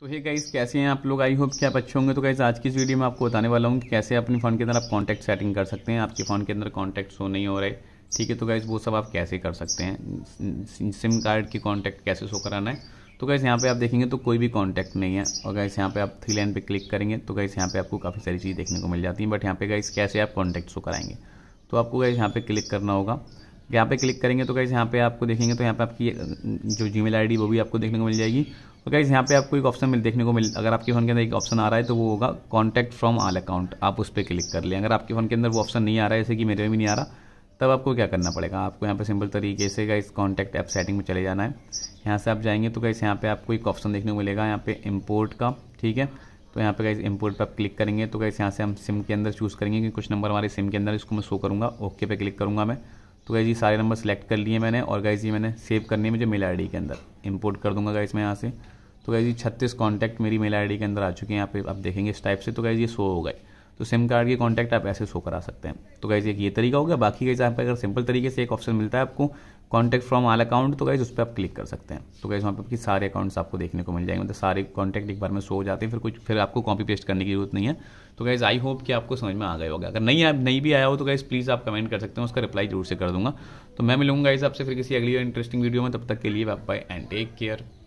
तो hey guys कैसे हैं आप लोग आई होप कि आप अच्छे होंगे तो गाइस आज की इस वीडियो में आपको बताने वाला हूँ कि कैसे अपने फ़ोन के अंदर आप कॉन्टैक्ट सेटिंग कर सकते हैं आपके फ़ोन के अंदर कॉन्टैक्ट शो नहीं हो रहे ठीक है तो गाइस वो सब आप कैसे कर सकते हैं सिम कार्ड की कॉन्टैक्ट कैसे शो कराना है तो गाइस यहाँ पे आप देखेंगे तो कोई भी कॉन्टैक्ट नहीं है और गाइस यहाँ पे आप थ्री लाइन पे क्लिक करेंगे तो गाइस यहाँ पे आपको काफ़ी सारी चीज़ देखने को मिल जाती है बट यहाँ पे गाइस कैसे आप कॉन्टैक्ट शो कराएंगे तो आपको गाइस यहाँ पे क्लिक करना होगा यहाँ पे क्लिक करेंगे तो कैसे यहाँ पे आपको देखेंगे तो यहाँ पे आपकी जो जी मेल वो भी आपको देखने को मिल जाएगी तो कैसे यहाँ पे आपको एक ऑप्शन मिल देखने को मिल अगर आपके फ़ोन के अंदर एक ऑप्शन आ रहा है तो वो होगा कॉन्टैक्ट फ्रॉम आल अकाउंट आप उस पर क्लिक कर लें अगर आपके फ़ोन के अंदर वो ऑप्शन नहीं आ रहा है जैसे कि मेरे में भी नहीं आ रहा तब आपको क्या करना पड़ेगा आपको यहाँ पर सिंपल तरीके से इस कॉन्टैक्ट ऐप सेटिंग में चले जाना है यहाँ से आप जाएंगे तो कैसे यहाँ पर आपको एक ऑप्शन देखने को मिलेगा यहाँ पर इम्पोर्ट का ठीक है तो यहाँ पे कैसे इम्पोर्ट पर आप क्लिक करेंगे तो कैसे यहाँ से हम सिम के अंदर चूज़ करेंगे कि कुछ नंबर हमारे सिम के अंदर इसको मैं शो करूँगा ओके पे क्लिक करूँगा मैं तो गाइज ये सारे नंबर सेलेक्ट कर लिए मैंने और गाइज ये मैंने सेव करनी है मुझे मेल आई के अंदर इम्पोर्ट कर दूंगा गाइज मैं यहाँ से तो गाइज ये छत्तीस कॉन्टैक्ट मेरी मेल आई के अंदर आ चुके हैं यहाँ पे आप देखेंगे इस टाइप से तो गाइज ये शो हो गए तो सिम कार्ड के कॉन्टैक्ट आप ऐसे शो करा सकते हैं तो गाइज एक ये तरीका हो गया बाकी गाइज यहाँ पर अगर सिंपल तरीके से एक ऑप्शन मिलता है आपको कॉन्टैक्ट फ्रॉम आल अकाउंट तो गाइज उस पर आप क्लिक कर सकते हैं तो गाइज वहाँ पर आपकी सारे अकाउंट्स आपको देखने को मिल जाएंगे मतलब सारे कॉन्टैक्ट एक बार में शो हो जाते हैं फिर कुछ फिर आपको कॉपी पेस्ट करने की जरूरत नहीं है तो गाइज आई होप कि आपको समझ में आ गया होगा अगर नहीं आप नहीं भी आया हो तो गाइज प्लीज़ आप कमेंट कर सकते हैं उसका रिप्लाई जरूर से कर दूंगा तो मैं मिलूंगा इस आपसे फिर किसी अगली इंटरेस्टिंग वीडियो में तब तक के लिए बाय एंड टेक केयर